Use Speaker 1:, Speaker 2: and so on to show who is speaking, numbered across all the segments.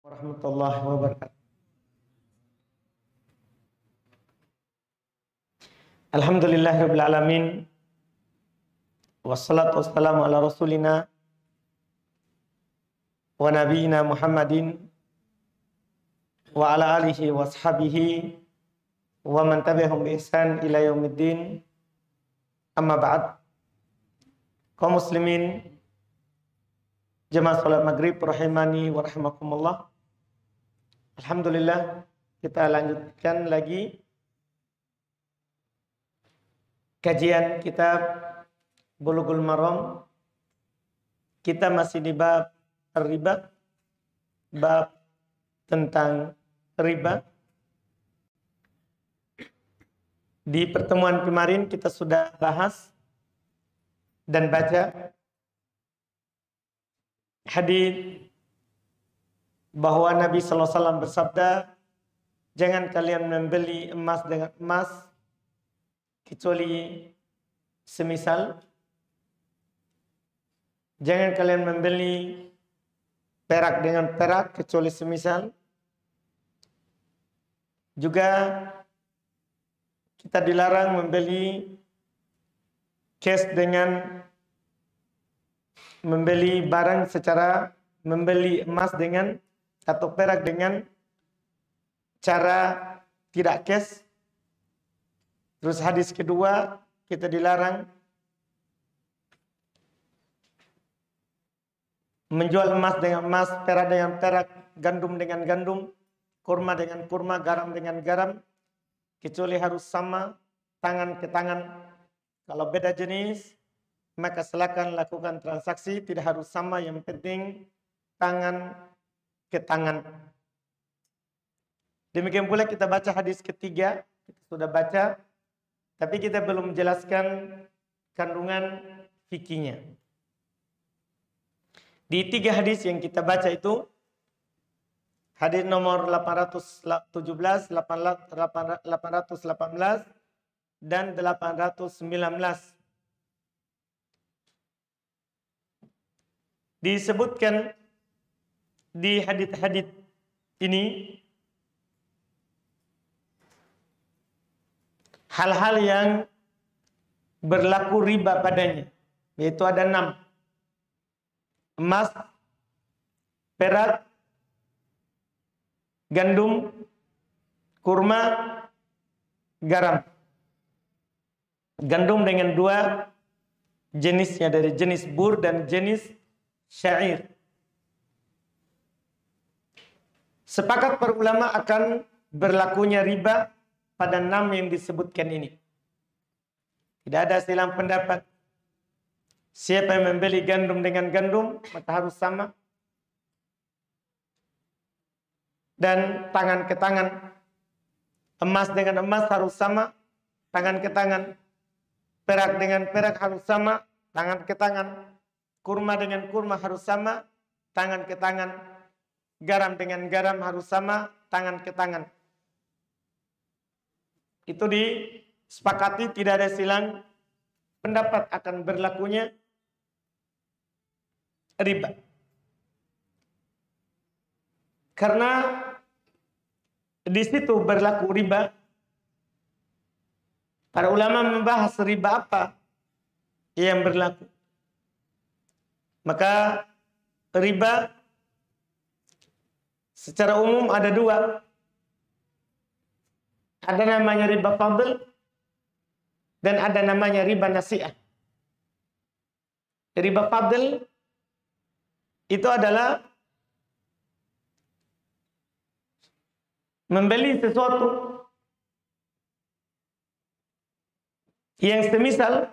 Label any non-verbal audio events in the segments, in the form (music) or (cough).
Speaker 1: ورحمة الله وبركاته الحمد لله رب العالمين والصلاة والسلام على رسولنا ونبينا محمد وعلى آله وصحبه ومن تبعهم بإحسان إلى يوم الدين أما بعد كمسلمين جماعة صلاة المغرب رحماني ورحمكم الله Alhamdulillah kita lanjutkan lagi kajian kitab Bulughul Maram. Kita masih di bab riba, bab tentang riba. Di pertemuan kemarin kita sudah bahas dan baca hadis bahwa Nabi SAW bersabda, jangan kalian membeli emas dengan emas kecuali semisal. Jangan kalian membeli perak dengan perak kecuali semisal. Juga kita dilarang membeli cash dengan membeli barang secara membeli emas dengan atau perak dengan cara tidak cash. Terus hadis kedua, kita dilarang menjual emas dengan emas, perak dengan perak, gandum dengan gandum, kurma dengan kurma, garam dengan garam, kecuali harus sama tangan ke tangan. Kalau beda jenis, maka silakan lakukan transaksi, tidak harus sama, yang penting tangan ke tangan. Demikian pula kita baca hadis ketiga, kita sudah baca, tapi kita belum menjelaskan kandungan fikinya. Di tiga hadis yang kita baca itu, hadis nomor 817, 818, dan 819. Disebutkan di hadits-hadits ini hal-hal yang berlaku riba padanya yaitu ada enam emas perak gandum kurma garam gandum dengan dua jenisnya dari jenis bur dan jenis syair Sepakat para ulama akan berlakunya riba pada enam yang disebutkan ini. Tidak ada silang pendapat. Siapa yang membeli gandum dengan gandum, maka harus sama. Dan tangan ke tangan. Emas dengan emas harus sama, tangan ke tangan. Perak dengan perak harus sama, tangan ke tangan. Kurma dengan kurma harus sama, tangan ke tangan Garam dengan garam harus sama tangan ke tangan. Itu disepakati tidak ada silang pendapat akan berlakunya riba. Karena di situ berlaku riba. Para ulama membahas riba apa yang berlaku. Maka riba Secara umum ada dua. Ada namanya riba fadl dan ada namanya riba nasiah. Riba fadl itu adalah membeli sesuatu yang semisal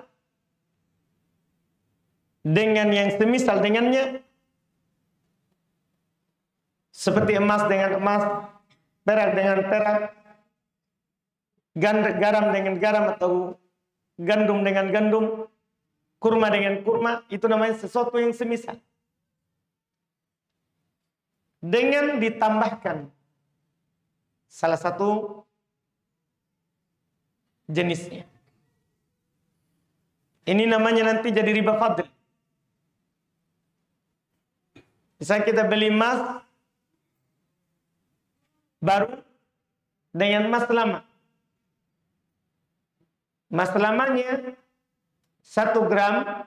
Speaker 1: dengan yang semisal dengannya seperti emas dengan emas, perak dengan perak, garam dengan garam atau gandum dengan gandum, kurma dengan kurma, itu namanya sesuatu yang semisal. Dengan ditambahkan salah satu jenisnya. Ini namanya nanti jadi riba fadl. Misalnya kita beli emas baru dengan maslamah. lama. Emas lamanya satu gram,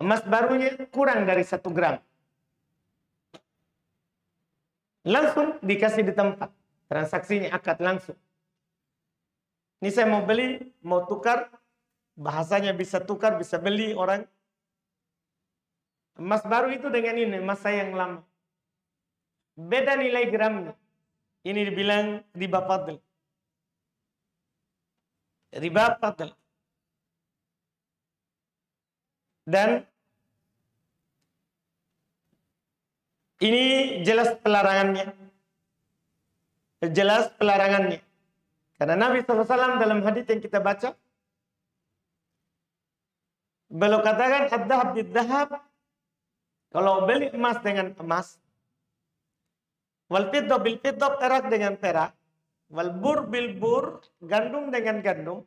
Speaker 1: emas barunya kurang dari satu gram. Langsung dikasih di tempat. Transaksinya akad langsung. Ini saya mau beli, mau tukar, bahasanya bisa tukar, bisa beli orang. Emas baru itu dengan ini, emas saya yang lama. Beda nilai gramnya. Ini dibilang riba fadl. Riba fadl. Dan ini jelas pelarangannya. Jelas pelarangannya. Karena Nabi SAW dalam hadis yang kita baca, beliau katakan, kalau beli emas dengan emas, Wal fiddah bil fiddah perak dengan perak. Wal bur bil bur gandum dengan gandum.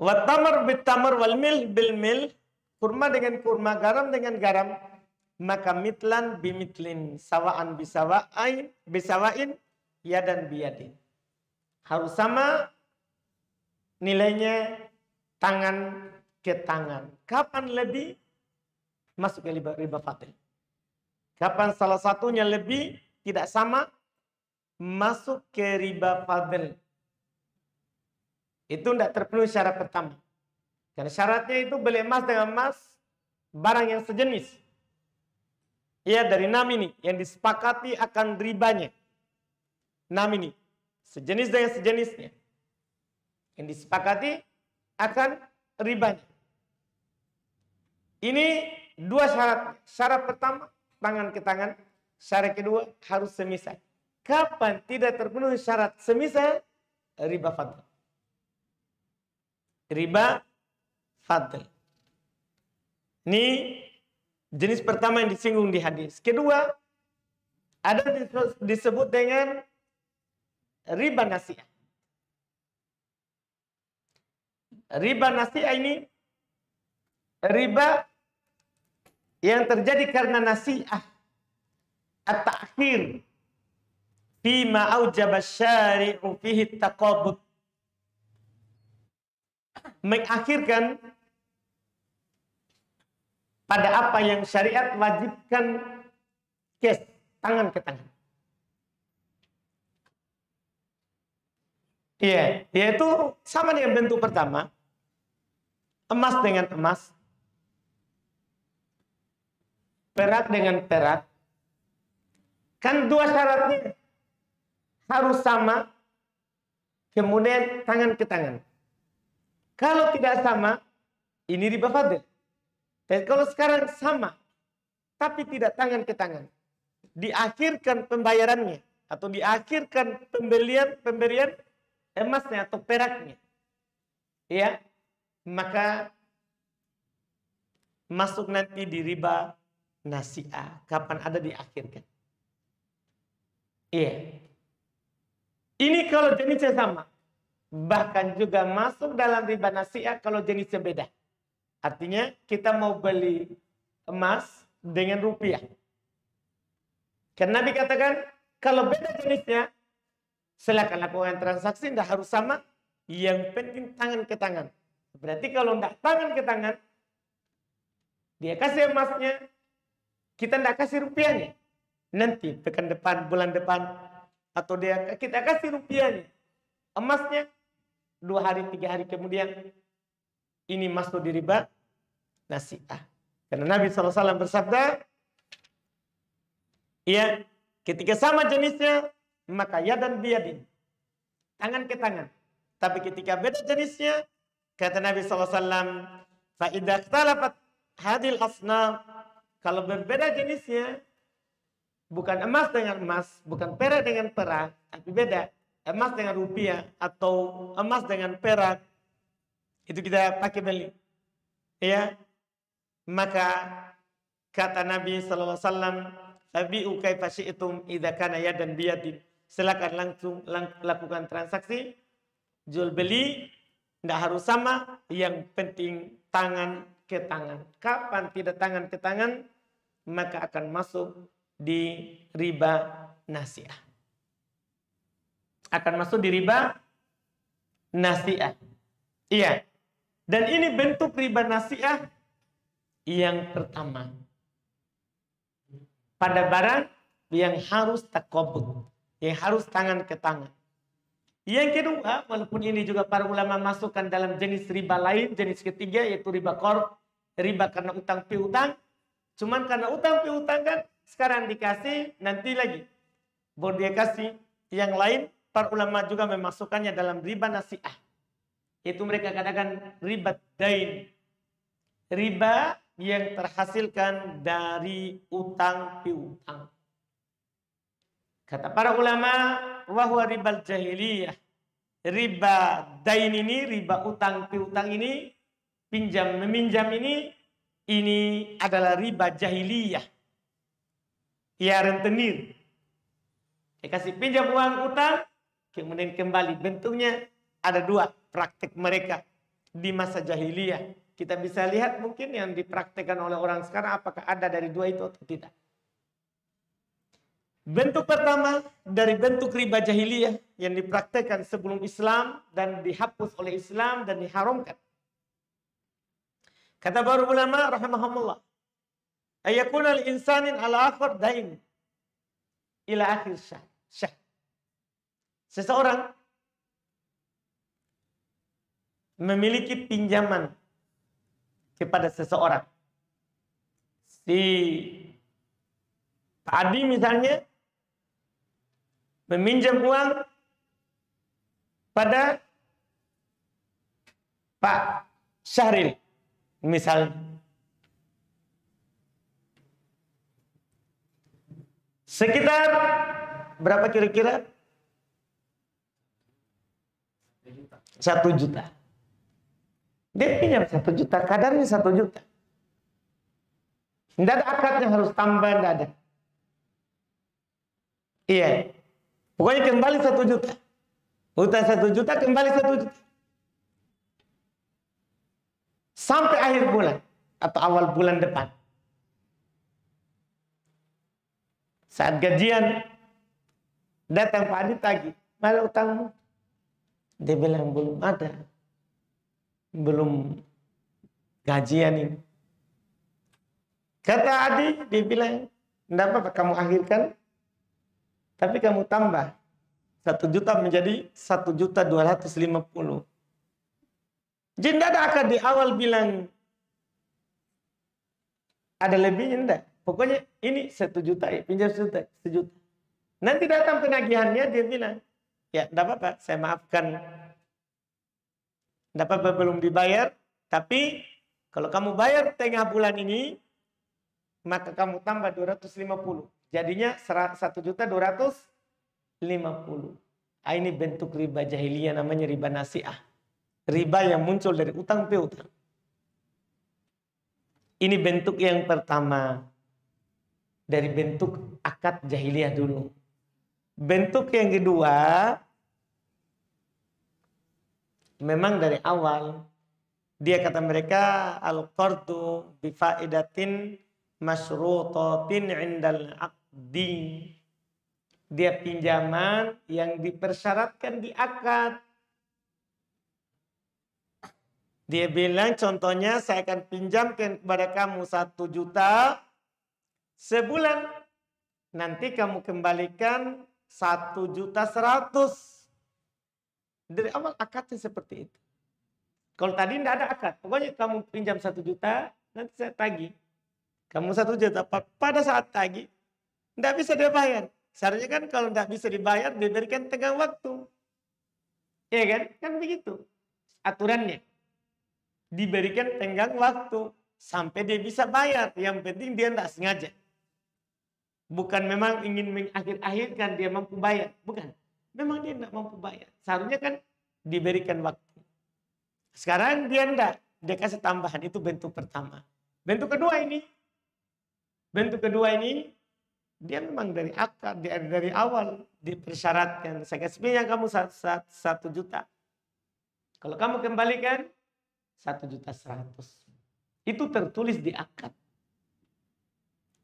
Speaker 1: watamar tamar bil tamar wal mil bil mil kurma dengan kurma, garam dengan garam. Maka mitlan bimitlin, sawaan bisawain, bisawain, dan biyadin. Harus sama nilainya tangan ke tangan. Kapan lebih? masuk ke riba, riba Kapan salah satunya lebih tidak sama masuk ke riba fadil. Itu tidak terpenuhi syarat pertama. Karena syaratnya itu beli emas dengan emas barang yang sejenis. Iya dari enam ini yang disepakati akan ribanya. Enam ini sejenis dengan sejenisnya. Yang disepakati akan ribanya. Ini Dua syarat. Syarat pertama, tangan ke tangan. Syarat kedua, harus semisal. Kapan tidak terpenuhi syarat semisal, riba fadl. Riba fadl. Ini jenis pertama yang disinggung di hadis. Kedua, ada disebut dengan riba nasiah. Riba nasiah ini riba yang terjadi karena nasihat at-ta'khir bima aujaba syari'u fihi taqabut mengakhirkan pada apa yang syariat wajibkan kes tangan ke tangan Iya, yeah, yaitu sama dengan bentuk pertama. Emas dengan emas, perak dengan perak, kan dua syaratnya harus sama, kemudian tangan ke tangan. Kalau tidak sama, ini riba fadil. Dan kalau sekarang sama, tapi tidak tangan ke tangan, diakhirkan pembayarannya atau diakhirkan pembelian pemberian emasnya atau peraknya, ya maka masuk nanti di riba nasi'a. Kapan ada diakhirkan. Iya. Yeah. Ini kalau jenisnya sama. Bahkan juga masuk dalam riba nasi'ah kalau jenisnya beda. Artinya kita mau beli emas dengan rupiah. Karena Nabi katakan kalau beda jenisnya silakan lakukan transaksi tidak harus sama. Yang penting tangan ke tangan. Berarti kalau tidak tangan ke tangan dia kasih emasnya kita tidak kasih rupiahnya. Nanti pekan depan, bulan depan, atau dia kita kasih rupiahnya. Emasnya dua hari, tiga hari kemudian ini masuk di riba nasiah. Karena Nabi SAW bersabda, ya ketika sama jenisnya maka ya dan biadin tangan ke tangan. Tapi ketika beda jenisnya kata Nabi SAW, faidaktalafat hadil asna kalau berbeda jenisnya, bukan emas dengan emas, bukan perak dengan perak, tapi beda. Emas dengan rupiah atau emas dengan perak, itu kita pakai beli. Ya, maka kata Nabi SAW, Nabi ukai itu idakana ya dan biadin. Silakan langsung lang, lakukan transaksi, jual beli, tidak harus sama, yang penting tangan ke tangan. Kapan tidak tangan ke tangan, maka akan masuk di riba nasiah. Akan masuk di riba nasiah. Iya. Dan ini bentuk riba nasiah yang pertama. Pada barang yang harus takobut. Yang harus tangan ke tangan. Yang kedua, walaupun ini juga para ulama masukkan dalam jenis riba lain, jenis ketiga yaitu riba kor, riba karena utang piutang. Cuman karena utang piutang kan sekarang dikasih nanti lagi. Baru dia kasih yang lain para ulama juga memasukkannya dalam riba nasiah. Itu mereka katakan riba dain. Riba yang terhasilkan dari utang piutang. Kata para ulama, wahwa ribal jahiliyah. Riba dain ini, riba utang piutang ini pinjam meminjam ini ini adalah riba jahiliyah. Ya rentenir. Dia kasih pinjam uang utang, kemudian kembali. Bentuknya ada dua praktik mereka di masa jahiliyah. Kita bisa lihat mungkin yang dipraktekkan oleh orang sekarang apakah ada dari dua itu atau tidak. Bentuk pertama dari bentuk riba jahiliyah yang dipraktekkan sebelum Islam dan dihapus oleh Islam dan diharamkan Kata para ulama rahimahumullah. Ayakun al insanin al akhir daim ila akhir syah. syah. Seseorang memiliki pinjaman kepada seseorang. Si tadi misalnya meminjam uang pada Pak Syahril. Misal sekitar berapa kira-kira? Satu juta. Dia pinjam satu juta, kadarnya satu juta. Tidak ada akad yang harus tambah, tidak ada. Iya. Pokoknya kembali satu juta. Hutang satu juta, kembali satu juta sampai akhir bulan atau awal bulan depan. Saat gajian, datang Pak Adi tagi, mana utangmu? Dia bilang belum ada. Belum gajian ini. Kata Adi, dia bilang, tidak apa-apa kamu akhirkan, tapi kamu tambah. Satu juta menjadi satu juta dua ratus lima puluh. Jin ada akan di awal bilang ada lebih enggak. Pokoknya ini satu juta ya, pinjam satu satu sejuta. Nanti datang penagihannya dia bilang, ya enggak apa-apa, saya maafkan. Enggak apa-apa belum dibayar, tapi kalau kamu bayar tengah bulan ini, maka kamu tambah 250. Jadinya 1 juta 250. Nah, ini bentuk riba jahiliyah namanya riba nasiah riba yang muncul dari utang piutang. Ini bentuk yang pertama dari bentuk akad jahiliyah dulu. Bentuk yang kedua memang dari awal dia kata mereka al-qardu bi faidatin masyrutatin indal aqdi. Dia pinjaman yang dipersyaratkan di akad dia bilang contohnya saya akan pinjamkan kepada kamu satu juta sebulan. Nanti kamu kembalikan satu juta seratus. Dari awal akadnya seperti itu. Kalau tadi tidak ada akad. Pokoknya kamu pinjam satu juta, nanti saya tagih. Kamu satu juta. Pada saat tagih, tidak bisa dibayar Seharusnya kan kalau tidak bisa dibayar, diberikan tenggang waktu. ya kan? Kan begitu aturannya diberikan tenggang waktu sampai dia bisa bayar. Yang penting dia tidak sengaja. Bukan memang ingin mengakhir-akhirkan dia mampu bayar. Bukan. Memang dia tidak mampu bayar. Seharusnya kan diberikan waktu. Sekarang dia tidak. Dia kasih tambahan. Itu bentuk pertama. Bentuk kedua ini. Bentuk kedua ini. Dia memang dari akar, dari, dari awal dipersyaratkan. Saya kasih yang kamu satu juta. Kalau kamu kembalikan, satu juta seratus. Itu tertulis di akad.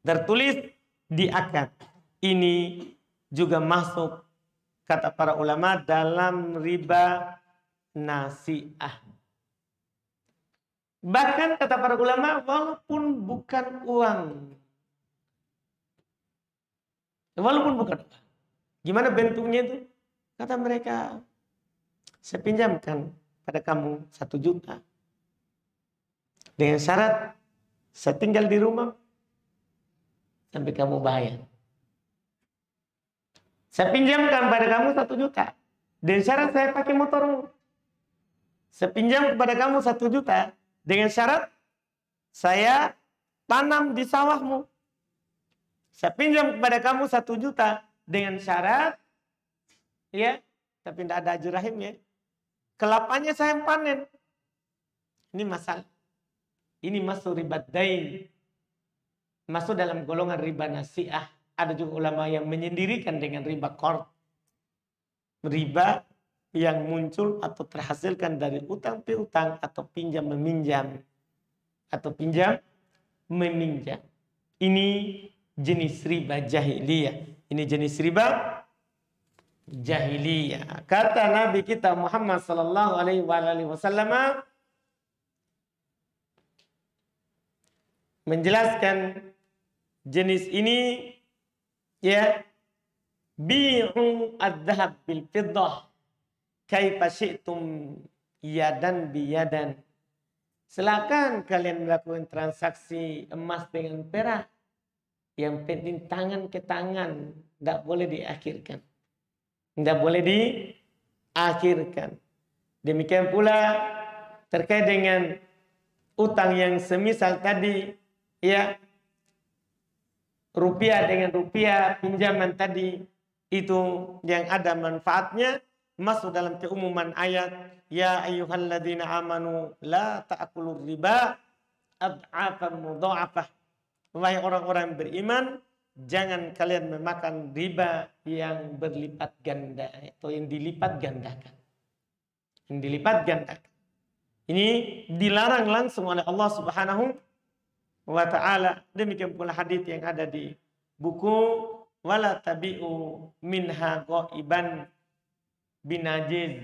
Speaker 1: Tertulis di akad. Ini juga masuk kata para ulama dalam riba nasiah. Bahkan kata para ulama walaupun bukan uang. Walaupun bukan uang. Gimana bentuknya itu? Kata mereka, saya pinjamkan pada kamu satu juta dengan syarat saya tinggal di rumah sampai kamu bayar. Saya pinjamkan pada kamu satu juta. Dengan syarat saya pakai motormu. Saya pinjam kepada kamu satu juta. Dengan syarat saya tanam di sawahmu. Saya pinjam kepada kamu satu juta. Dengan syarat ya tapi tidak ada ajur ya. Kelapanya saya panen. Ini masalah. Ini masuk riba dain. Masuk dalam golongan riba nasiah. Ada juga ulama yang menyendirikan dengan riba kord. Riba yang muncul atau terhasilkan dari utang piutang atau pinjam meminjam. Atau pinjam meminjam. Ini jenis riba jahiliyah. Ini jenis riba jahiliyah. Kata Nabi kita Muhammad sallallahu alaihi wasallam, menjelaskan jenis ini ya bi'u adzhab bil fiddah kaifa syi'tum yadan bi yadan silakan kalian melakukan transaksi emas dengan perak yang penting tangan ke tangan tidak boleh diakhirkan tidak boleh diakhirkan demikian pula terkait dengan utang yang semisal tadi ya rupiah dengan rupiah pinjaman tadi itu yang ada manfaatnya masuk dalam keumuman ayat ya ayyuhalladzina amanu la ta'kulur riba ad'afan mudha'afah wahai orang-orang beriman jangan kalian memakan riba yang berlipat ganda atau yang dilipat gandakan yang dilipat gandakan ini dilarang langsung oleh Allah Subhanahu wa taala. Demikian pula hadis yang ada di buku wala tabi'u minha ghaiban binajiz.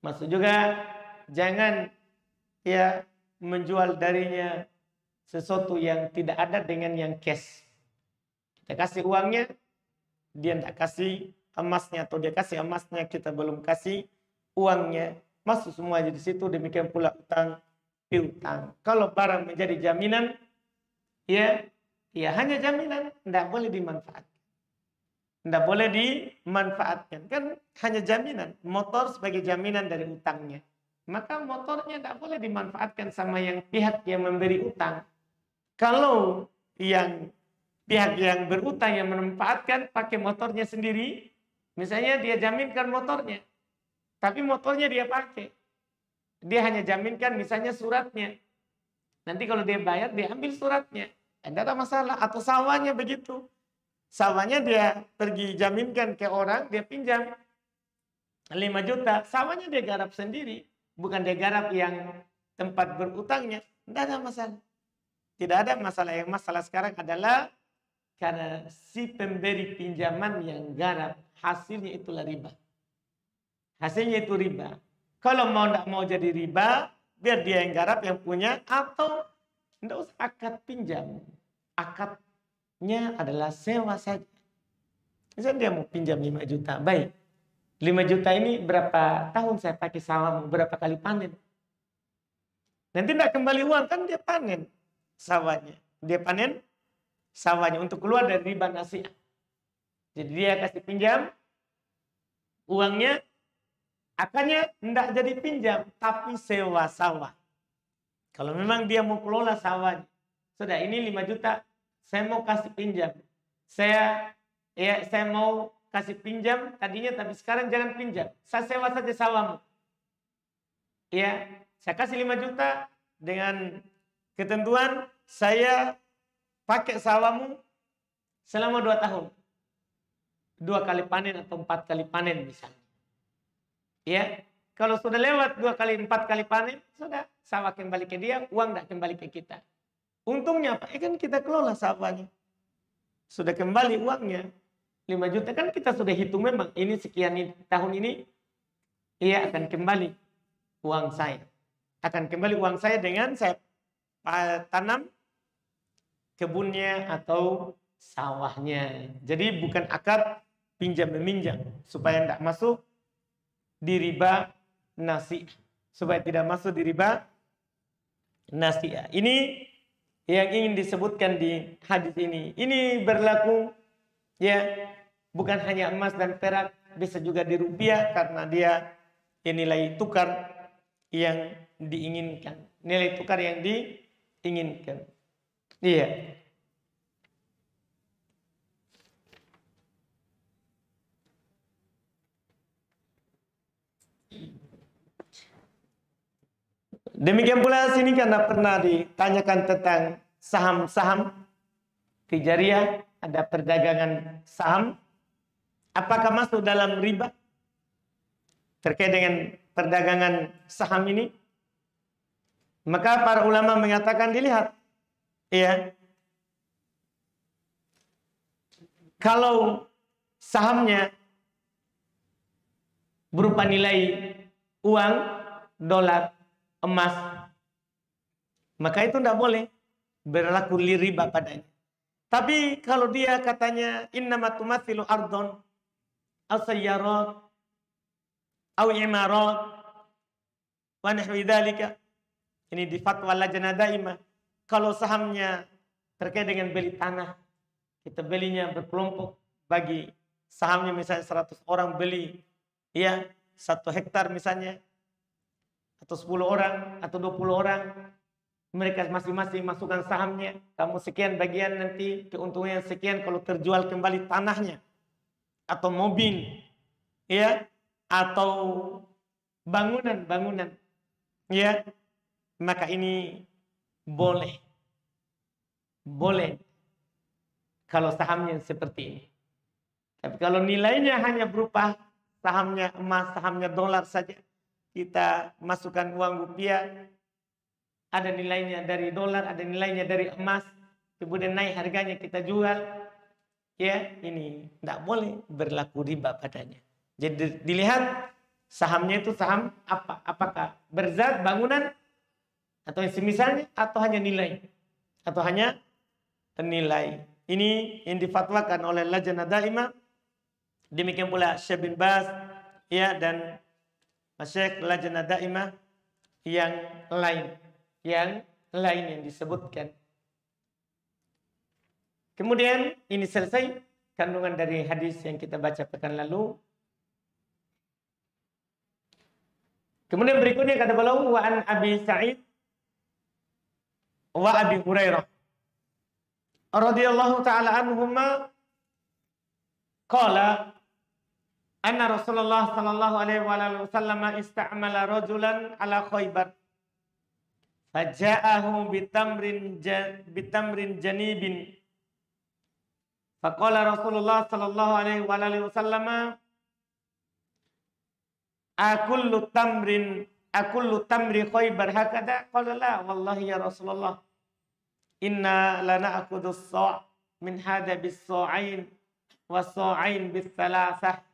Speaker 1: Maksud juga jangan ya menjual darinya sesuatu yang tidak ada dengan yang cash. Kita kasih uangnya, dia tidak kasih emasnya atau dia kasih emasnya kita belum kasih uangnya masuk semua jadi situ demikian pula utang piutang. Kalau barang menjadi jaminan, ya, ya hanya jaminan, tidak boleh dimanfaatkan. Tidak boleh dimanfaatkan. Kan hanya jaminan. Motor sebagai jaminan dari utangnya. Maka motornya tidak boleh dimanfaatkan sama yang pihak yang memberi utang. Kalau yang pihak yang berutang yang memanfaatkan pakai motornya sendiri, misalnya dia jaminkan motornya, tapi motornya dia pakai. Dia hanya jaminkan misalnya suratnya. Nanti kalau dia bayar, dia ambil suratnya. Tidak eh, ada masalah. Atau sawahnya begitu. Sawahnya dia pergi jaminkan ke orang, dia pinjam 5 juta. Sawahnya dia garap sendiri. Bukan dia garap yang tempat berutangnya. Tidak ada masalah. Tidak ada masalah. Yang masalah sekarang adalah karena si pemberi pinjaman yang garap hasilnya itulah riba. Hasilnya itu riba. Kalau mau tidak mau jadi riba, biar dia yang garap yang punya atau tidak usah akad pinjam. Akadnya adalah sewa saja. Misalnya dia mau pinjam 5 juta, baik. 5 juta ini berapa tahun saya pakai sawah, berapa kali panen. Nanti tidak kembali uang, kan dia panen sawahnya. Dia panen sawahnya untuk keluar dari riba nasiah. Jadi dia kasih pinjam uangnya Akannya tidak jadi pinjam, tapi sewa sawah. Kalau memang dia mau kelola sawah, Sudah, ini 5 juta. Saya mau kasih pinjam. Saya ya saya mau kasih pinjam tadinya, tapi sekarang jangan pinjam. Saya sewa saja sawahmu. Ya, saya kasih 5 juta dengan ketentuan saya pakai sawahmu selama 2 tahun. Dua kali panen atau empat kali panen misalnya. Ya, kalau sudah lewat dua kali empat kali panen, sudah sawah kembali ke dia, uang tidak kembali ke kita. Untungnya apa? Eh kan kita kelola sawahnya. Sudah kembali uangnya. 5 juta kan kita sudah hitung memang ini sekian tahun ini ia akan kembali uang saya. Akan kembali uang saya dengan saya tanam kebunnya atau sawahnya. Jadi bukan akar pinjam meminjam supaya tidak masuk di riba nasi supaya tidak masuk di riba nasi ya, ini yang ingin disebutkan di hadis ini ini berlaku ya bukan hanya emas dan perak bisa juga di rupiah karena dia ya, nilai tukar yang diinginkan nilai tukar yang diinginkan iya Demikian pula sini karena pernah ditanyakan tentang saham-saham tijariah, ada perdagangan saham. Apakah masuk dalam riba? Terkait dengan perdagangan saham ini, maka para ulama mengatakan dilihat, ya. Kalau sahamnya berupa nilai uang dolar, emas, maka itu tidak boleh berlaku riba padanya. Tapi kalau dia katanya innamatumathilu ardon al sayyarat atau imarat wa nahwi Ini di fatwa lajnah daimah. Kalau sahamnya terkait dengan beli tanah, kita belinya berkelompok bagi sahamnya misalnya 100 orang beli ya satu hektar misalnya atau 10 orang atau 20 orang mereka masing-masing masukkan sahamnya kamu sekian bagian nanti keuntungan sekian kalau terjual kembali tanahnya atau mobil ya atau bangunan-bangunan ya maka ini boleh boleh kalau sahamnya seperti ini tapi kalau nilainya hanya berupa sahamnya emas sahamnya dolar saja kita masukkan uang rupiah, ada nilainya dari dolar, ada nilainya dari emas, kemudian naik harganya kita jual, ya ini tidak boleh berlaku riba padanya. Jadi dilihat sahamnya itu saham apa? Apakah berzat bangunan atau yang semisalnya atau hanya nilai atau hanya nilai. Ini yang difatwakan oleh Lajnah daima Demikian pula Syekh bin Bas ya dan Masyaikh lajana Daimah yang lain yang lain yang disebutkan. Kemudian ini selesai kandungan dari hadis yang kita baca pekan lalu. Kemudian berikutnya kata beliau wa an Abi Sa'id wa Abi Hurairah radhiyallahu taala anhuma
Speaker 2: qala
Speaker 1: anna Rasulullah sallallahu alaihi wasallam istamala rajulan ala Khaybar. Faja'ahu bitamrin bitamrin janibin. Faqala Rasulullah sallallahu alaihi wasallam akullu tamrin akullu tamri Khaybar hakada qala la wallahi ya Rasulullah inna lana'khudus sa' min hada bis sa'ain was sa'ain bis thalathah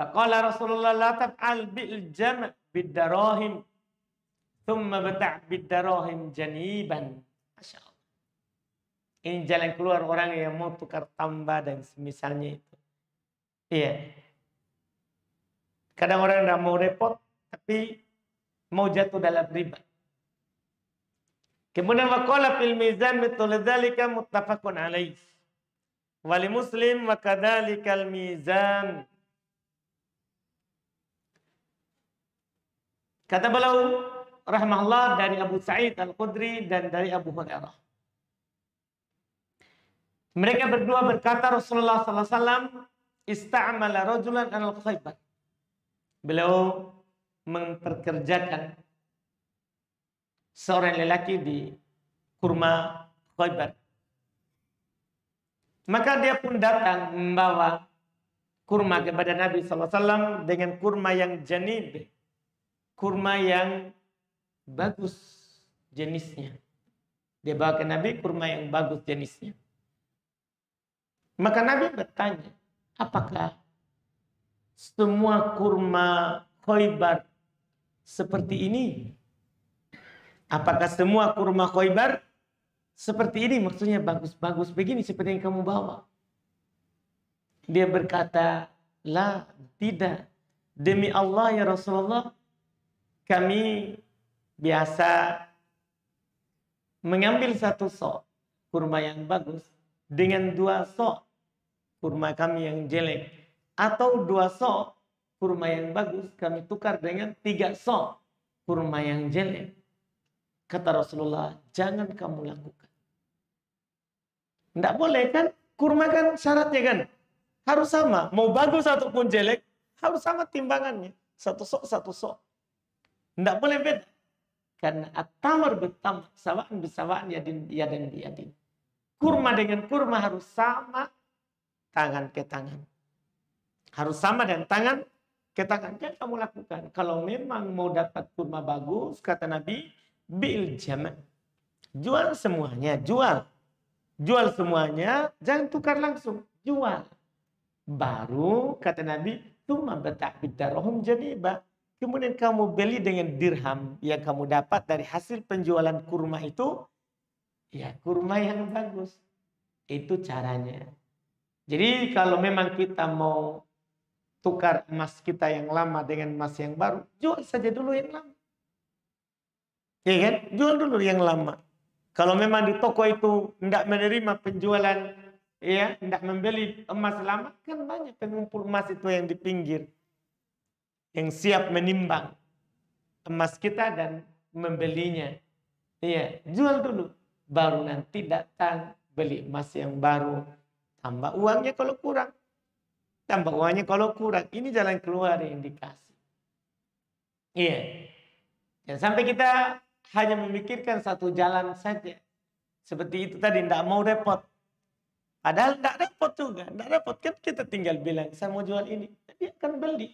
Speaker 1: Faqala Rasulullah la taf'al bil jam' bid darahim thumma bata' bid darahim janiban. Masyaallah. Ini jalan keluar orang yang mau tukar tambah dan semisalnya itu. Iya. Kadang orang tidak mau repot tapi mau jatuh dalam riba. Kemudian waqala fil mizan mithlu dzalika muttafaqun alaih. Wali Muslim wa kadzalikal mizan Kata beliau rahmahullah dari Abu Sa'id Al-Khudri dan dari Abu Hurairah. Mereka berdua berkata Rasulullah SAW istamala rajulan al khaybar. Beliau memperkerjakan seorang lelaki di kurma khaybar. Maka dia pun datang membawa kurma kepada Nabi Sallallahu Alaihi Wasallam dengan kurma yang janib kurma yang bagus jenisnya. Dia bawa ke Nabi kurma yang bagus jenisnya. Maka Nabi bertanya, apakah semua kurma khoibar seperti ini? Apakah semua kurma khoibar seperti ini? Maksudnya bagus-bagus begini seperti yang kamu bawa. Dia berkata, lah tidak. Demi Allah ya Rasulullah, kami biasa mengambil satu sok kurma yang bagus dengan dua sok kurma kami yang jelek atau dua sok kurma yang bagus kami tukar dengan tiga sok kurma yang jelek. Kata Rasulullah, jangan kamu lakukan. Tidak boleh kan? Kurma kan syaratnya kan? Harus sama. Mau bagus ataupun jelek, harus sama timbangannya. Satu sok, satu sok. Tidak boleh beda. Karena atamar betam sawaan bersawaan yadin yadin biyadin. Kurma dengan kurma harus sama tangan ke tangan. Harus sama dengan tangan ke tangan. Yang kamu lakukan. Kalau memang mau dapat kurma bagus, kata Nabi, bil jamak Jual semuanya, jual. Jual semuanya, jangan tukar langsung. Jual. Baru, kata Nabi, tuma betak bidarohum mbak Kemudian kamu beli dengan dirham yang kamu dapat dari hasil penjualan kurma itu, ya kurma yang bagus. Itu caranya. Jadi kalau memang kita mau tukar emas kita yang lama dengan emas yang baru, jual saja dulu yang lama. Ya kan? Jual dulu yang lama. Kalau memang di toko itu tidak menerima penjualan, ya tidak membeli emas lama, kan banyak pengumpul emas itu yang di pinggir yang siap menimbang emas kita dan membelinya. Iya, jual dulu baru nanti datang beli emas yang baru. Tambah uangnya kalau kurang. Tambah uangnya kalau kurang. Ini jalan keluar indikasi. Iya. Dan sampai kita hanya memikirkan satu jalan saja. Seperti itu tadi, tidak mau repot. Padahal tidak repot juga. Tidak repot kan kita tinggal bilang, saya mau jual ini. Dia akan beli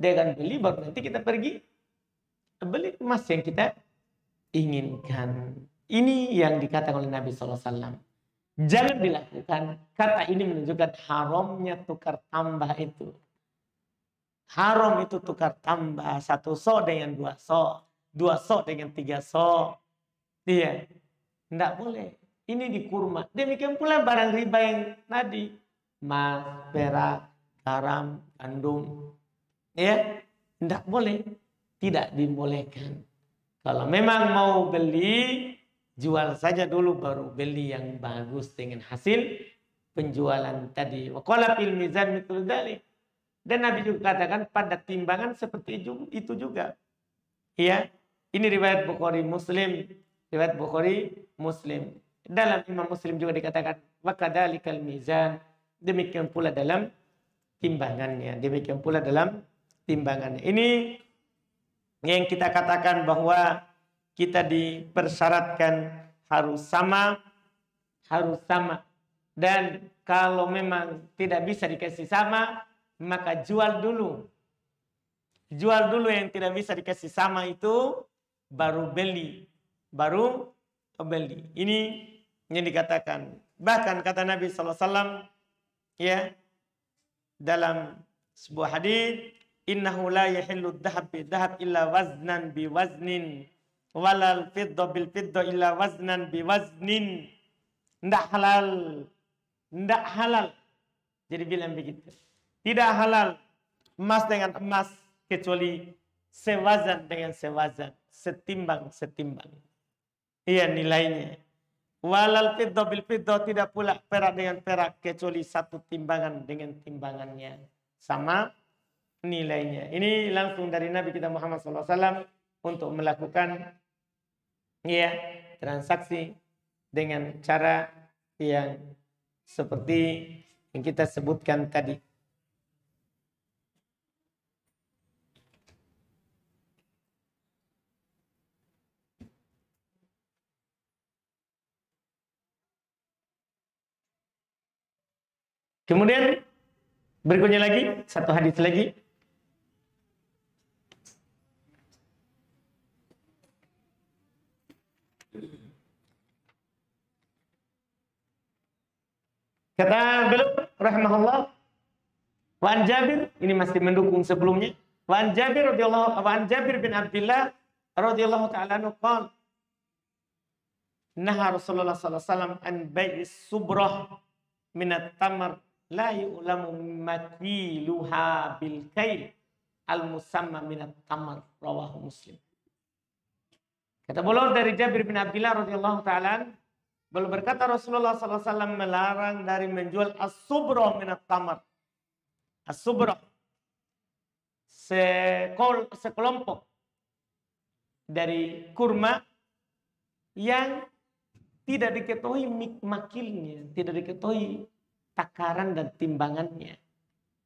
Speaker 1: dengan beli baru nanti kita pergi beli emas yang kita inginkan. Ini yang dikatakan oleh Nabi SAW. Jangan dilakukan. Kata ini menunjukkan haramnya tukar tambah itu. Haram itu tukar tambah. Satu so dengan dua so. Dua so dengan tiga so. Iya. Tidak boleh. Ini di kurma. Demikian pula barang riba yang tadi. Mas, perak, garam, gandum, ya tidak boleh tidak dibolehkan kalau memang mau beli jual saja dulu baru beli yang bagus dengan hasil penjualan tadi waqala fil mizan dan Nabi juga katakan pada timbangan seperti itu juga ya ini riwayat Bukhari Muslim riwayat Bukhari Muslim dalam Imam Muslim juga dikatakan wakadalikal mizan demikian pula dalam timbangannya demikian pula dalam timbangan. Ini yang kita katakan bahwa kita dipersyaratkan harus sama, harus sama. Dan kalau memang tidak bisa dikasih sama, maka jual dulu. Jual dulu yang tidak bisa dikasih sama itu, baru beli. Baru beli. Ini yang dikatakan. Bahkan kata Nabi SAW, ya, dalam sebuah hadis innahu la yahillu dhahab bi dhahab illa waznan bi waznin walal fiddo bil fiddo illa waznan bi waznin ndak halal ndak halal jadi bilang begitu tidak halal emas dengan emas kecuali sewazan dengan sewazan setimbang setimbang iya nilainya walal fiddo bil fiddo tidak pula perak dengan perak kecuali satu timbangan dengan timbangannya sama nilainya. Ini langsung dari Nabi kita Muhammad SAW untuk melakukan ya transaksi dengan cara yang seperti yang kita sebutkan tadi. Kemudian berikutnya lagi satu hadis lagi Kata beliau rahimahullah Wan Jabir ini masih mendukung sebelumnya. Wan Jabir radhiyallahu Wan Jabir bin Abdullah radhiyallahu taala anhu Naha Rasulullah sallallahu alaihi wasallam an bai'is subrah minat tamar la yu'lamu matiluha bil kail al musamma minat tamar rawahu Muslim. Kata beliau dari Jabir bin Abdullah radhiyallahu taala belum berkata Rasulullah SAW melarang dari menjual as-subro minat tamar. As-subro. Sekol, sekelompok dari kurma yang tidak diketahui mikmakilnya, tidak diketahui takaran dan timbangannya.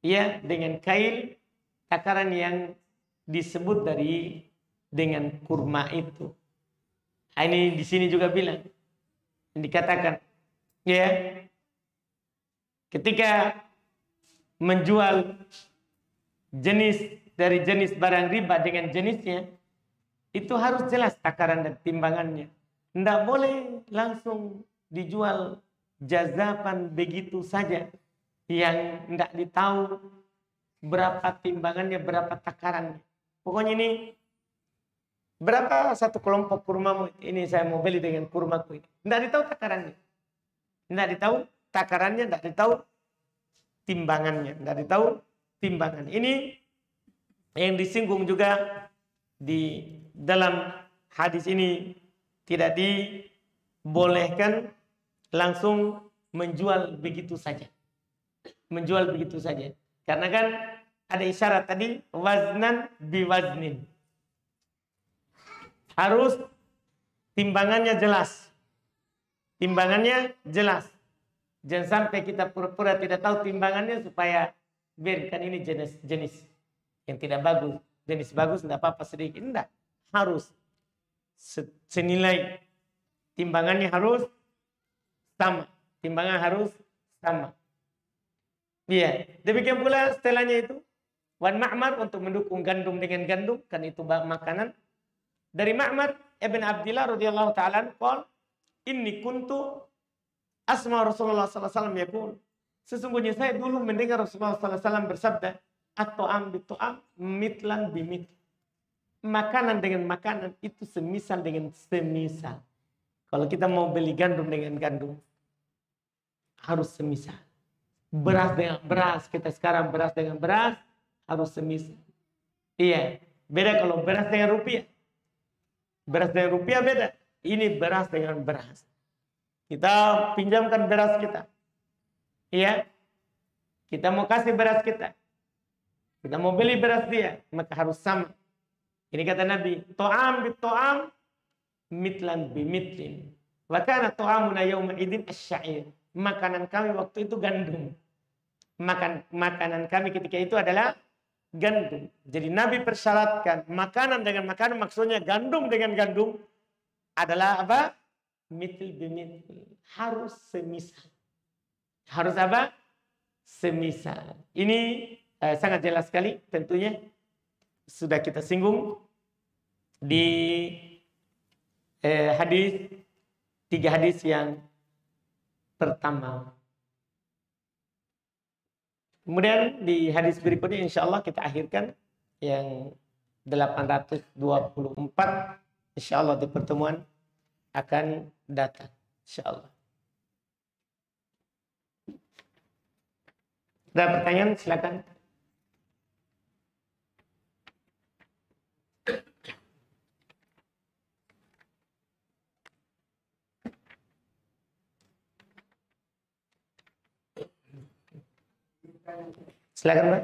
Speaker 1: Ya, dengan kail takaran yang disebut dari dengan kurma itu. Ini di sini juga bilang yang dikatakan ya ketika menjual jenis dari jenis barang riba dengan jenisnya itu harus jelas takaran dan timbangannya. Tidak boleh langsung dijual jazapan begitu saja yang tidak ditahu berapa timbangannya, berapa takarannya. Pokoknya ini Berapa satu kelompok kurma ini saya mau beli dengan kurma ini? Tidak ditahu takarannya. Tidak ditahu takarannya, tidak ditahu timbangannya. Tidak ditahu timbangan. Ini yang disinggung juga di dalam hadis ini tidak dibolehkan langsung menjual begitu saja. Menjual begitu saja. Karena kan ada isyarat tadi waznan biwaznin. Harus timbangannya jelas. Timbangannya jelas. Jangan sampai kita pura-pura tidak tahu timbangannya supaya berikan ini jenis-jenis yang tidak bagus. Jenis bagus tidak apa-apa sedikit. Tidak. Harus senilai timbangannya harus sama. Timbangan harus sama. Iya. Demikian pula setelahnya itu. Wan ma'mar untuk mendukung gandum dengan gandum. Kan itu makanan. Dari Ma'mad ibn Abdillah radhiyallahu taala qol inni kuntu asma Rasulullah sallallahu alaihi wasallam sesungguhnya saya dulu mendengar Rasulullah sallallahu alaihi wasallam bersabda atau taam bi taam mitlan bimit makanan dengan makanan itu semisal dengan semisal kalau kita mau beli gandum dengan gandum harus semisal beras dengan beras kita sekarang beras dengan beras harus semisal iya beda kalau beras dengan rupiah Beras dengan rupiah beda. Ini beras dengan beras. Kita pinjamkan beras kita. Iya. Kita mau kasih beras kita. Kita mau beli beras dia, maka harus sama. Ini kata Nabi, to'am bi to'am mitlan bi mitlin. Wakana to'amuna yawma idin asyair. Makanan kami waktu itu gandum. Makan, makanan kami ketika itu adalah gandum. Jadi Nabi persyaratkan makanan dengan makanan maksudnya gandum dengan gandum adalah apa? mitil bimitil. Harus semisal. Harus apa? Semisal. Ini eh, sangat jelas sekali tentunya sudah kita singgung di eh, hadis tiga hadis yang pertama Kemudian di hadis berikutnya insya Allah kita akhirkan yang 824 insya Allah di pertemuan akan datang insya Allah. Ada pertanyaan silakan.
Speaker 2: Silakan, Pak.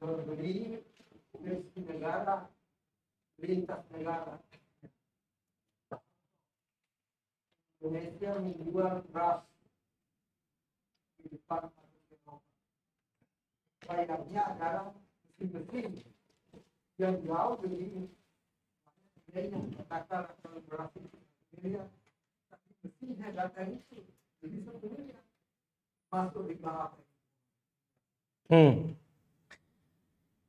Speaker 2: Membeli negara, lintas negara. Indonesia menjual beras di depan Bayarnya adalah mesin-mesin yang jauh lebih yang berarti tapi mestinya data itu jadi sebenarnya masuk di
Speaker 1: Hmm.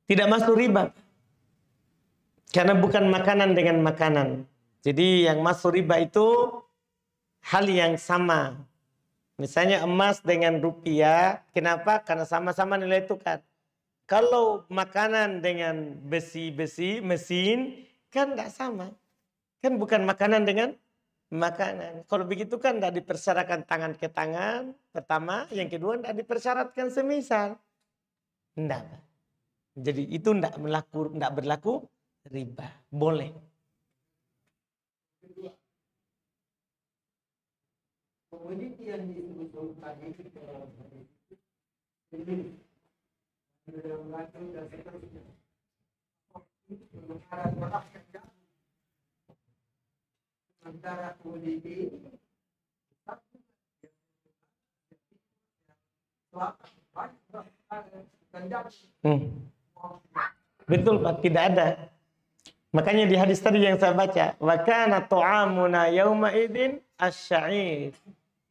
Speaker 1: Tidak masuk riba. Karena bukan makanan dengan makanan. Jadi yang masuk riba itu hal yang sama. Misalnya emas dengan rupiah, kenapa? Karena sama-sama nilai tukar. Kalau makanan dengan besi-besi, mesin, Kan tidak sama. Kan bukan makanan dengan makanan. Kalau begitu kan tidak dipersyaratkan tangan ke tangan. Pertama. Yang kedua tidak dipersyaratkan semisal. Tidak. Jadi itu tidak berlaku, tidak berlaku riba. Boleh.
Speaker 2: Kemudian yang antara komoditi
Speaker 1: hmm. betul Pak tidak ada makanya di hadis tadi yang saya baca wakana tu'amuna yauma idin asy'ir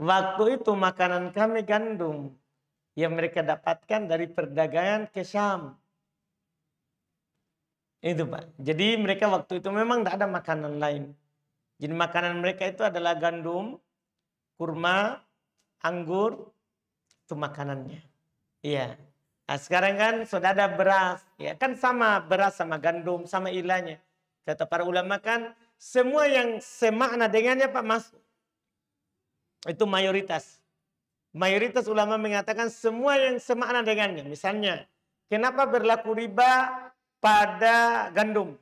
Speaker 1: waktu itu makanan kami gandum yang mereka dapatkan dari perdagangan ke Syam itu Pak. Jadi mereka waktu itu memang tidak ada makanan lain. Jadi makanan mereka itu adalah gandum, kurma, anggur, itu makanannya. Iya. Nah, sekarang kan sudah ada beras, ya kan sama beras sama gandum sama ilahnya. Kata para ulama kan semua yang semakna dengannya Pak mas Itu mayoritas. Mayoritas ulama mengatakan semua yang semakna dengannya. Misalnya, kenapa berlaku riba pada gandum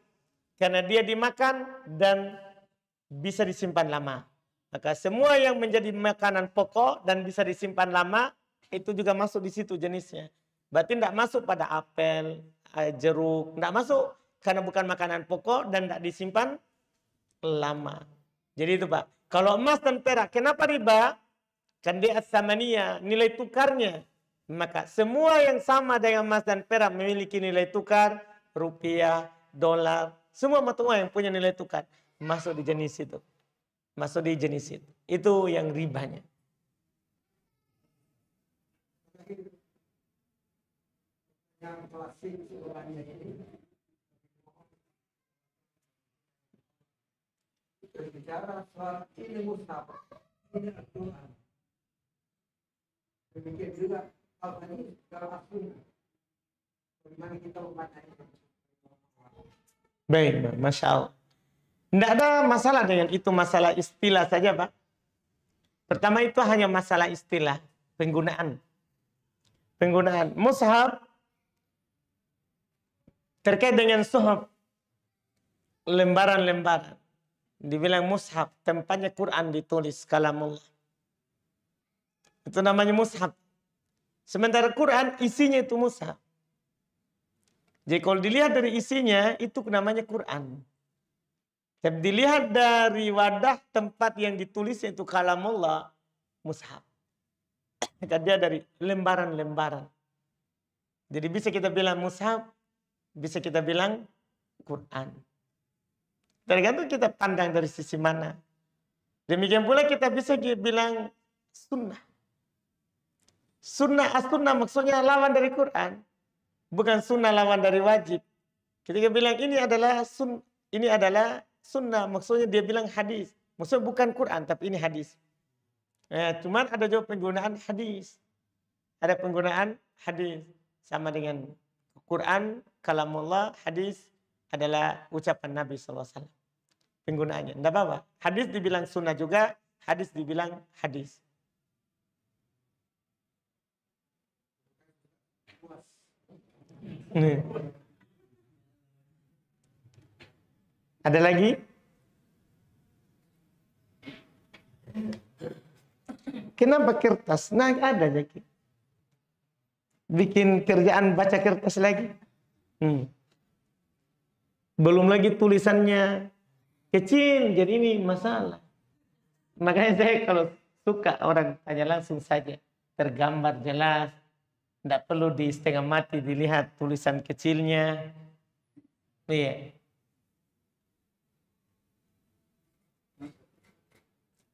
Speaker 1: karena dia dimakan dan bisa disimpan lama. Maka semua yang menjadi makanan pokok dan bisa disimpan lama itu juga masuk di situ jenisnya. Berarti tidak masuk pada apel, eh, jeruk, tidak masuk karena bukan makanan pokok dan tidak disimpan lama. Jadi itu Pak. Kalau emas dan perak, kenapa riba? Kan dia samania, nilai tukarnya. Maka semua yang sama dengan emas dan perak memiliki nilai tukar rupiah, dolar, semua mata uang yang punya nilai tukar masuk di jenis itu. Masuk di jenis itu. Itu yang ribanya.
Speaker 2: Yang ini berbicara soal ilmu sahabat, ini al Demikian juga al ini kalau as Bagaimana kita memandangnya.
Speaker 1: Baik, Pak. Masya Allah. Tidak ada masalah dengan itu, masalah istilah saja, Pak. Pertama itu hanya masalah istilah, penggunaan. Penggunaan. mushab terkait dengan suhab, lembaran-lembaran. Dibilang mushab tempatnya Quran ditulis, kalamullah. Itu namanya mushab. Sementara Quran isinya itu mushab. Jadi kalau dilihat dari isinya itu namanya Quran. Tapi dilihat dari wadah tempat yang ditulis itu kalamullah mushaf. Dia dari lembaran-lembaran. Jadi bisa kita bilang mushaf, bisa kita bilang Quran. Tergantung kita pandang dari sisi mana. Demikian pula kita bisa bilang sunnah. Sunnah as-sunnah maksudnya lawan dari Quran bukan sunnah lawan dari wajib. Ketika bilang ini adalah sun, ini adalah sunnah, maksudnya dia bilang hadis. Maksudnya bukan Quran, tapi ini hadis. Eh, cuman ada juga penggunaan hadis. Ada penggunaan hadis. Sama dengan Quran, kalamullah, hadis adalah ucapan Nabi SAW. Penggunaannya. Tidak apa-apa. Hadis dibilang sunnah juga, hadis dibilang hadis. Nih. Ada lagi? Kenapa kertas? Nah ada jadi. Bikin kerjaan baca kertas lagi. Hmm. Belum lagi tulisannya kecil, jadi ini masalah. Makanya saya kalau suka orang tanya langsung saja. Tergambar jelas, tidak perlu di setengah mati dilihat tulisan kecilnya. Iya.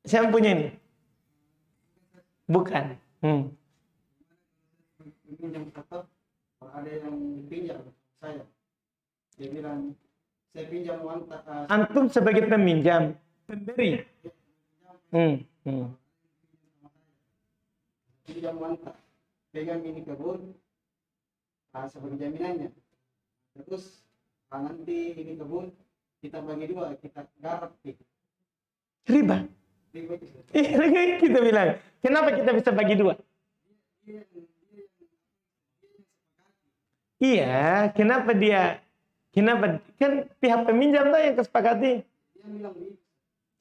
Speaker 1: saya punya ini? Bukan. Hmm. ada yang pinjam
Speaker 2: saya. Dia bilang saya pinjam uang eh, Antum
Speaker 1: sebagai peminjam, pemberi. Hmm. hmm.
Speaker 2: Pinjam uang tak pegang ini kebun nah, sebelum jaminannya terus nah, nanti ini kebun kita bagi dua kita garap gitu. riba riba
Speaker 1: eh, kita bilang kenapa kita bisa bagi dua iya kenapa dia kenapa kan pihak peminjam tuh yang kesepakati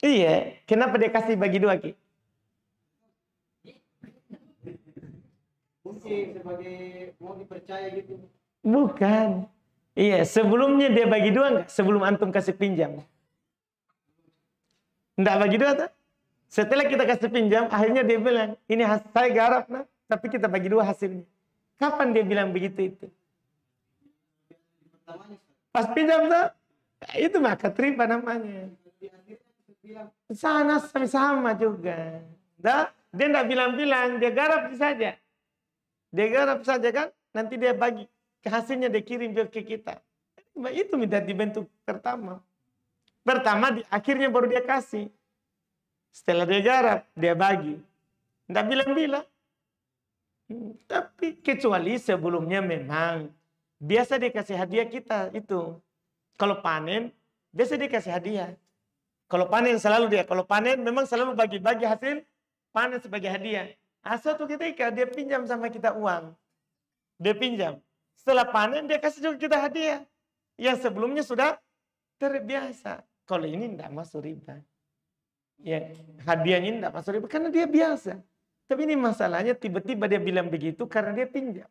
Speaker 1: iya kenapa dia kasih bagi dua ki
Speaker 2: posisi sebagai mau dipercaya gitu?
Speaker 1: Bukan. Iya, sebelumnya dia bagi dua nggak? Sebelum antum kasih pinjam. Enggak bagi dua tak Setelah kita kasih pinjam, akhirnya dia bilang, ini saya garap, nah, tapi kita bagi dua hasilnya. Kapan dia bilang begitu itu? Pas pinjam tuh, itu maka terima namanya. Sana sama juga. Nah, dia tidak bilang-bilang, dia garap saja. Dia garap saja kan, nanti dia bagi. Hasilnya dia kirim ke kita. Itu minta dibentuk pertama. Pertama, di, akhirnya baru dia kasih. Setelah dia garap, dia bagi. Tidak bilang-bilang. Hmm, tapi kecuali sebelumnya memang biasa dia kasih hadiah kita itu. Kalau panen, biasa dia kasih hadiah. Kalau panen selalu dia, kalau panen memang selalu bagi-bagi hasil panen sebagai hadiah tuh ah, suatu ketika dia pinjam sama kita uang. Dia pinjam. Setelah panen dia kasih juga kita hadiah. Yang sebelumnya sudah terbiasa. Kalau ini tidak masuk riba. Ya, hadiahnya tidak masuk riba karena dia biasa. Tapi ini masalahnya tiba-tiba dia bilang begitu karena dia pinjam.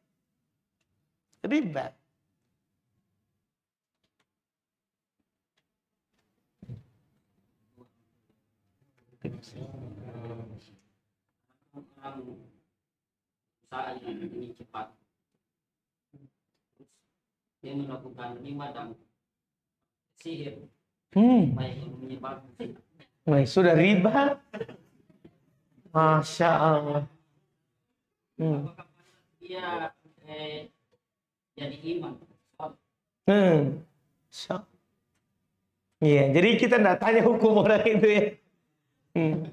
Speaker 1: Riba.
Speaker 2: Thank you kamu usaha yang ini cepat dia melakukan lima dan sihir hmm. supaya
Speaker 1: Wah, sudah riba Masya Allah hmm.
Speaker 2: dia eh, jadi iman
Speaker 1: hmm. Iya, jadi kita tidak tanya hukum orang itu ya. Hmm.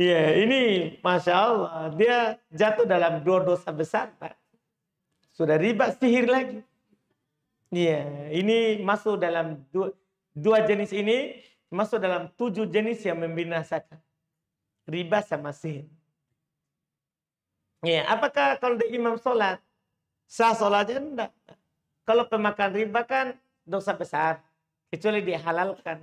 Speaker 1: Iya, yeah, ini masya Allah dia jatuh dalam dua dosa besar, Pak. Sudah riba sihir lagi. Iya, yeah, ini masuk dalam dua, dua jenis ini masuk dalam tujuh jenis yang membinasakan. Riba sama sihir. Iya, yeah, apakah kalau di imam sholat sah sholatnya enggak? Kalau pemakan riba kan dosa besar, kecuali dihalalkan.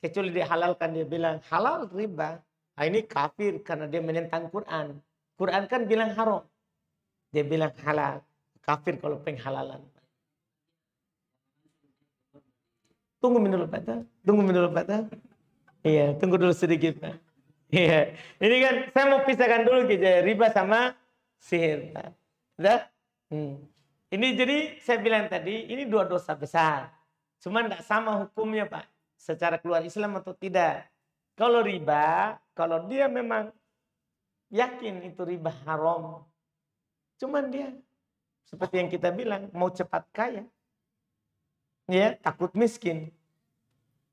Speaker 1: Kecuali dihalalkan dia bilang halal riba, Ah, ini kafir karena dia menentang Quran. Quran kan bilang haram. Dia bilang halal. Kafir kalau penghalalan. Tunggu minum Pak. Tunggu minum Pak. Iya, tunggu dulu sedikit Pak. Iya. Ini kan saya mau pisahkan dulu gitu riba sama sihir. Pak. Sudah? Hmm. Ini jadi saya bilang tadi, ini dua dosa besar. Cuma tidak sama hukumnya Pak. Secara keluar Islam atau tidak kalau riba, kalau dia memang yakin itu riba haram, cuman dia seperti yang kita bilang mau cepat kaya, ya takut miskin,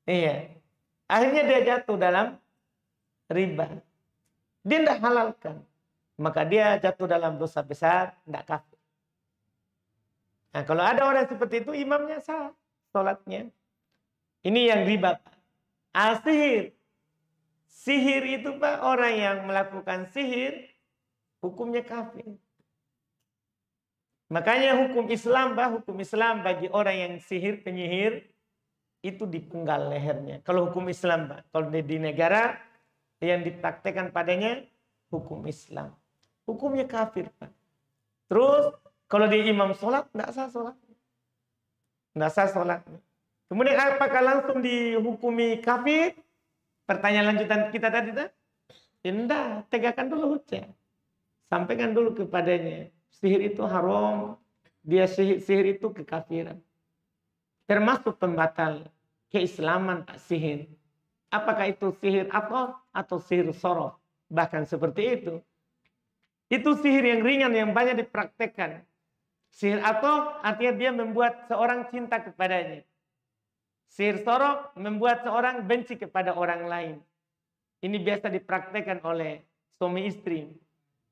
Speaker 1: iya. Akhirnya dia jatuh dalam riba. Dia tidak halalkan, maka dia jatuh dalam dosa besar, tidak kafir. Nah, kalau ada orang seperti itu, imamnya salah sholatnya. Ini yang riba. Asir, Sihir itu Pak, orang yang melakukan sihir hukumnya kafir. Makanya hukum Islam Pak, hukum Islam bagi orang yang sihir penyihir itu dipenggal lehernya. Kalau hukum Islam Pak, kalau di, di negara yang dipraktekkan padanya hukum Islam. Hukumnya kafir Pak. Terus kalau di imam sholat, tidak sah sholat. Tidak sah sholat. Kemudian apakah langsung dihukumi kafir? Pertanyaan lanjutan kita tadi tuh, indah, tegakkan dulu hujah. Sampaikan dulu kepadanya, sihir itu haram, dia sihir, sihir itu kekafiran. Termasuk pembatal keislaman tak sihir. Apakah itu sihir atau atau sihir sorof? Bahkan seperti itu. Itu sihir yang ringan yang banyak dipraktekkan. Sihir atau artinya dia membuat seorang cinta kepadanya. Sihir sorok membuat seorang benci kepada orang lain. Ini biasa dipraktekkan oleh suami istri.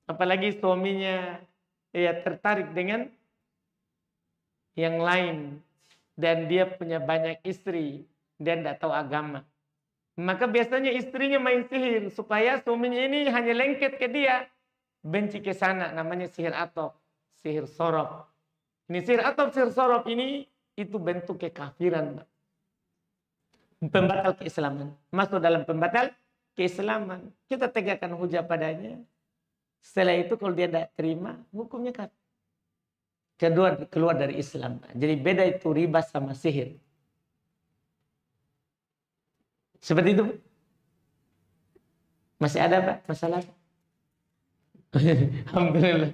Speaker 1: Apalagi suaminya ya tertarik dengan yang lain dan dia punya banyak istri dan tidak tahu agama. Maka biasanya istrinya main sihir supaya suaminya ini hanya lengket ke dia, benci ke sana namanya sihir atau sihir sorok. Ini sihir atop, sihir sorok ini itu bentuk kekafiran pembatal keislaman. Masuk dalam pembatal keislaman. Kita tegakkan hujah padanya. Setelah itu kalau dia tidak terima, hukumnya kan kedua keluar dari Islam. Jadi beda itu riba sama sihir. Seperti itu. Masih ada Pak masalah? (laughs) Alhamdulillah.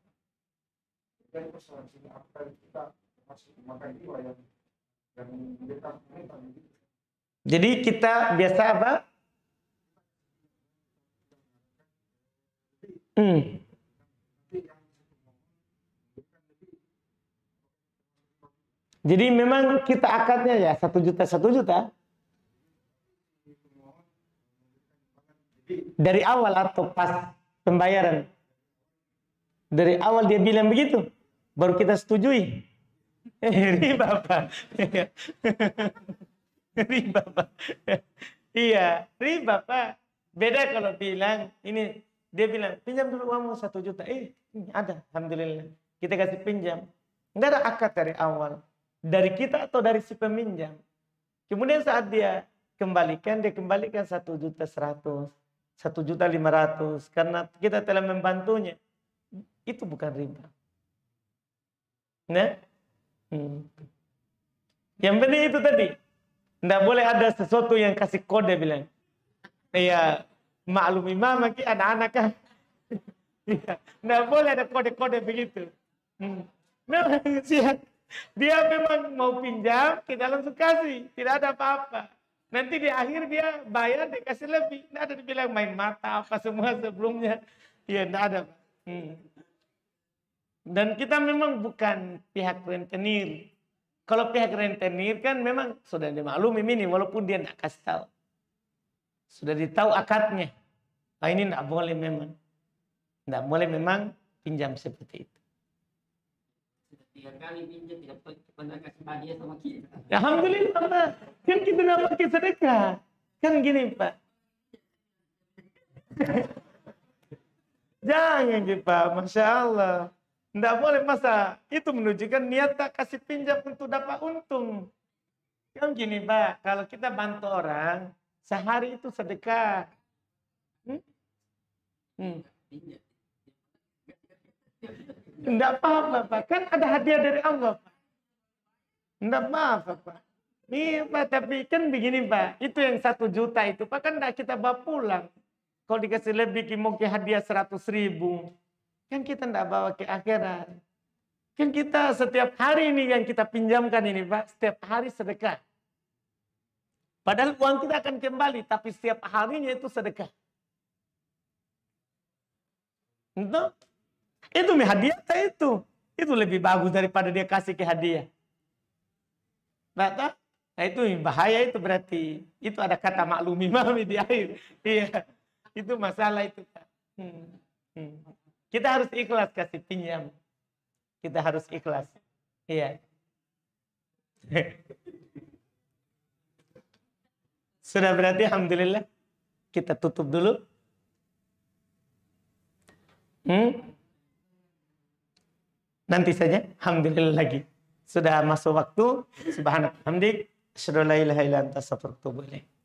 Speaker 2: dan persoalan kita masih memakai jiwa yang yang mendekat
Speaker 1: jadi kita biasa apa? Hmm. Jadi memang kita akadnya ya satu juta satu juta dari awal atau pas pembayaran dari awal dia bilang begitu baru kita setujui. (laughs) Riba Pak. (laughs) riba Pak. iya, riba Pak. Beda kalau bilang ini dia bilang pinjam dulu uangmu satu juta. Eh, ini ada, alhamdulillah. Kita kasih pinjam. Enggak ada akad dari awal. Dari kita atau dari si peminjam. Kemudian saat dia kembalikan, dia kembalikan satu juta seratus, satu juta lima ratus. Karena kita telah membantunya. Itu bukan riba. Ya, hmm. yang penting itu tadi. Tidak boleh ada sesuatu yang kasih kode bilang. Iya, maklum imam lagi anak-anak kan. Tidak (laughs) iya, boleh ada kode-kode begitu. Hmm. Memang nah, (laughs) Dia memang mau pinjam, kita langsung kasih. Tidak ada apa-apa. Nanti di akhir dia bayar, dikasih lebih. Tidak ada dibilang main mata apa semua sebelumnya. Iya, tidak ada. Hmm. Dan kita memang bukan pihak rentenir. Kalau pihak rentenir kan memang sudah dimaklumi ini walaupun dia tidak kasih tahu. Sudah ditahu akadnya. Nah ini tidak boleh memang. Tidak boleh memang pinjam seperti itu.
Speaker 2: Ya, tiga kali pinjam tidak pernah kasih sama
Speaker 1: kita. Alhamdulillah Pak. Kan kita tidak pakai sedekah. Kan gini Pak. (laughs) Jangan Pak, Masya Allah. Tidak boleh masa itu menunjukkan niat tak kasih pinjam untuk dapat untung. Kan gini Pak, kalau kita bantu orang, sehari itu sedekah. Hmm? Hmm. Tidak paham pak, kan ada hadiah dari Allah Pak. Tidak paham pak. Iya Pak, tapi kan begini Pak, itu yang satu juta itu Pak kan tidak kita bawa pulang. Kalau dikasih lebih, mungkin hadiah seratus ribu Kan kita tidak bawa ke akhirat. Kan kita setiap hari ini yang kita pinjamkan ini Pak, setiap hari sedekah. Padahal uang kita akan kembali, tapi setiap harinya itu sedekah. Itu, itu hadiah itu. Itu lebih bagus daripada dia kasih ke hadiah. Nah, nah itu bahaya itu berarti. Itu ada kata maklumi (laughs) mami di akhir. Iya. Itu masalah itu. Hmm. Hmm. Kita harus ikhlas kasih pinjam. Kita harus ikhlas. Iya. (laughs) Sudah berarti alhamdulillah kita tutup dulu. Hmm? Nanti saja alhamdulillah lagi. Sudah masuk waktu. Subhanallah. Alhamdulillah, Assalamualaikum warahmatullahi wabarakatuh.